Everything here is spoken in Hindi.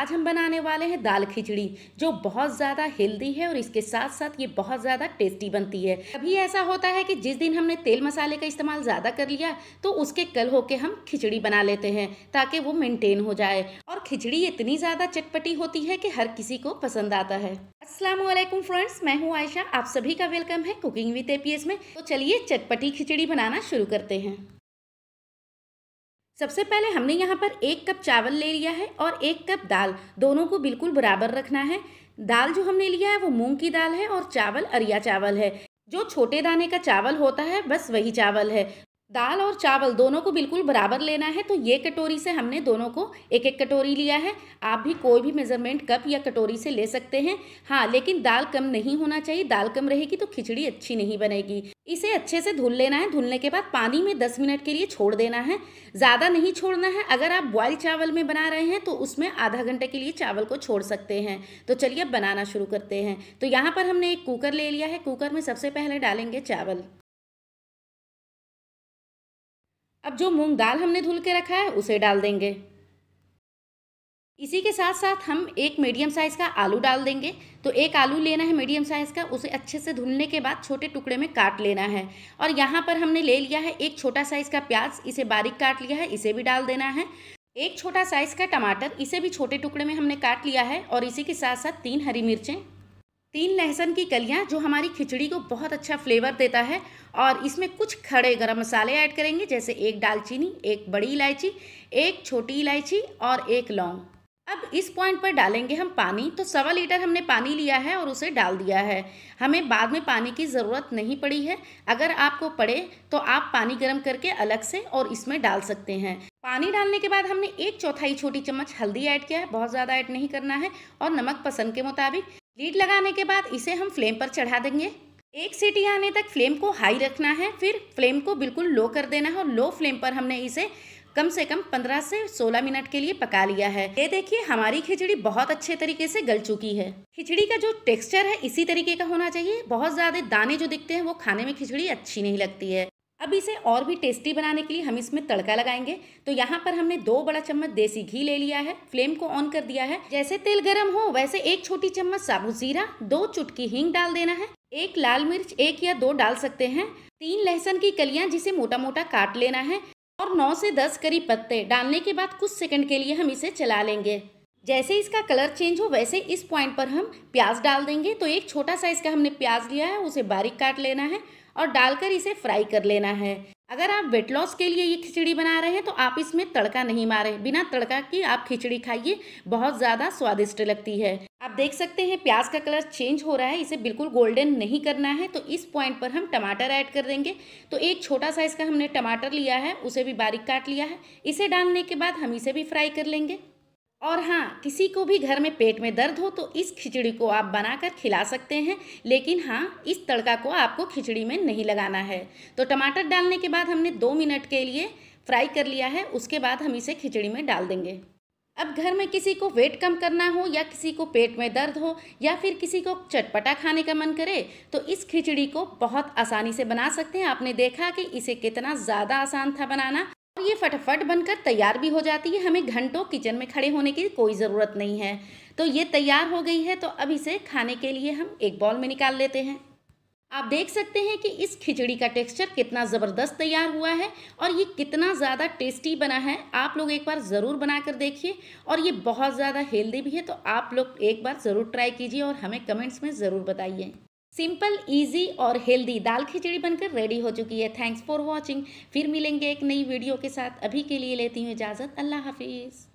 आज हम बनाने वाले हैं दाल खिचड़ी जो बहुत ज़्यादा हेल्दी है और इसके साथ साथ ये बहुत ज़्यादा टेस्टी बनती है अभी ऐसा होता है कि जिस दिन हमने तेल मसाले का इस्तेमाल ज़्यादा कर लिया तो उसके कल होके हम खिचड़ी बना लेते हैं ताकि वो मेनटेन हो जाए और खिचड़ी इतनी ज़्यादा चटपटी होती है कि हर किसी को पसंद आता है असलम फ्रेंड्स मैं हूँ आयशा आप सभी का वेलकम है कुकिंग विद ए में तो चलिए चटपटी खिचड़ी बनाना शुरू करते हैं सबसे पहले हमने यहाँ पर एक कप चावल ले लिया है और एक कप दाल दोनों को बिल्कुल बराबर रखना है दाल जो हमने लिया है वो मूंग की दाल है और चावल अरिया चावल है जो छोटे दाने का चावल होता है बस वही चावल है दाल और चावल दोनों को बिल्कुल बराबर लेना है तो ये कटोरी से हमने दोनों को एक एक कटोरी लिया है आप भी कोई भी मेज़रमेंट कप या कटोरी से ले सकते हैं हाँ लेकिन दाल कम नहीं होना चाहिए दाल कम रहेगी तो खिचड़ी अच्छी नहीं बनेगी इसे अच्छे से धुल लेना है धुलने के बाद पानी में 10 मिनट के लिए छोड़ देना है ज़्यादा नहीं छोड़ना है अगर आप बॉयल चावल में बना रहे हैं तो उसमें आधा घंटे के लिए चावल को छोड़ सकते हैं तो चलिए अब बनाना शुरू करते हैं तो यहाँ पर हमने एक कुकर ले लिया है कुकर में सबसे पहले डालेंगे चावल अब जो मूंग दाल हमने धुल के रखा है उसे डाल देंगे इसी के साथ साथ हम एक मीडियम साइज़ का आलू डाल देंगे तो एक आलू लेना है मीडियम साइज़ का उसे अच्छे से धुलने के बाद छोटे टुकड़े में काट लेना है और यहाँ पर हमने ले लिया है एक छोटा साइज़ का प्याज इसे बारीक काट लिया है इसे भी डाल देना है एक छोटा साइज़ का टमाटर इसे भी छोटे टुकड़े में हमने काट लिया है और इसी के साथ साथ तीन हरी मिर्चें तीन लहसन की कलियाँ जो हमारी खिचड़ी को बहुत अच्छा फ्लेवर देता है और इसमें कुछ खड़े गरम मसाले ऐड करेंगे जैसे एक दालचीनी एक बड़ी इलायची एक छोटी इलायची और एक लौंग अब इस पॉइंट पर डालेंगे हम पानी तो सवा लीटर हमने पानी लिया है और उसे डाल दिया है हमें बाद में पानी की ज़रूरत नहीं पड़ी है अगर आपको पड़े तो आप पानी गर्म करके अलग से और इसमें डाल सकते हैं पानी डालने के बाद हमने एक चौथाई छोटी चम्मच हल्दी ऐड किया है बहुत ज़्यादा ऐड नहीं करना है और नमक पसंद के मुताबिक लीड लगाने के बाद इसे हम फ्लेम पर चढ़ा देंगे एक सीटी आने तक फ्लेम को हाई रखना है फिर फ्लेम को बिल्कुल लो कर देना है और लो फ्लेम पर हमने इसे कम से कम 15 से 16 मिनट के लिए पका लिया है ये देखिए हमारी खिचड़ी बहुत अच्छे तरीके से गल चुकी है खिचड़ी का जो टेक्सचर है इसी तरीके का होना चाहिए बहुत ज़्यादा दाने जो दिखते हैं वो खाने में खिचड़ी अच्छी नहीं लगती है अब इसे और भी टेस्टी बनाने के लिए हम इसमें तड़का लगाएंगे तो यहाँ पर हमने दो बड़ा चम्मच देसी घी ले लिया है फ्लेम को ऑन कर दिया है जैसे तेल गर्म हो वैसे एक छोटी चम्मच साबुत जीरा दो चुटकी हींग डाल देना है एक लाल मिर्च एक या दो डाल सकते हैं तीन लहसुन की कलियां जिसे मोटा मोटा काट लेना है और नौ से दस करीब पत्ते डालने के बाद कुछ सेकंड के लिए हम इसे चला लेंगे जैसे इसका कलर चेंज हो वैसे इस पॉइंट पर हम प्याज डाल देंगे तो एक छोटा साइज का हमने प्याज लिया है उसे बारीक काट लेना है और डालकर इसे फ्राई कर लेना है अगर आप वेट लॉस के लिए ये खिचड़ी बना रहे हैं तो आप इसमें तड़का नहीं मारें बिना तड़का की आप खिचड़ी खाइए बहुत ज़्यादा स्वादिष्ट लगती है आप देख सकते हैं प्याज का कलर चेंज हो रहा है इसे बिल्कुल गोल्डन नहीं करना है तो इस पॉइंट पर हम टमाटर ऐड कर देंगे तो एक छोटा साइज़ का हमने टमाटर लिया है उसे भी बारीक काट लिया है इसे डालने के बाद हम इसे भी फ्राई कर लेंगे और हाँ किसी को भी घर में पेट में दर्द हो तो इस खिचड़ी को आप बनाकर खिला सकते हैं लेकिन हाँ इस तड़का को आपको खिचड़ी में नहीं लगाना है तो टमाटर डालने के बाद हमने दो मिनट के लिए फ्राई कर लिया है उसके बाद हम इसे खिचड़ी में डाल देंगे अब घर में किसी को वेट कम करना हो या किसी को पेट में दर्द हो या फिर किसी को चटपटा खाने का मन करे तो इस खिचड़ी को बहुत आसानी से बना सकते हैं आपने देखा कि इसे कितना ज़्यादा आसान था बनाना और ये फटाफट बनकर तैयार भी हो जाती है हमें घंटों किचन में खड़े होने की कोई ज़रूरत नहीं है तो ये तैयार हो गई है तो अब इसे खाने के लिए हम एक बॉल में निकाल लेते हैं आप देख सकते हैं कि इस खिचड़ी का टेक्सचर कितना ज़बरदस्त तैयार हुआ है और ये कितना ज़्यादा टेस्टी बना है आप लोग एक बार ज़रूर बना कर देखिए और ये बहुत ज़्यादा हेल्दी भी है तो आप लोग एक बार ज़रूर ट्राई कीजिए और हमें कमेंट्स में ज़रूर बताइए सिंपल इजी और हेल्दी दाल खिचड़ी बनकर रेडी हो चुकी है थैंक्स फॉर वॉचिंग फिर मिलेंगे एक नई वीडियो के साथ अभी के लिए लेती हूँ इजाज़त अल्लाह हाफिज़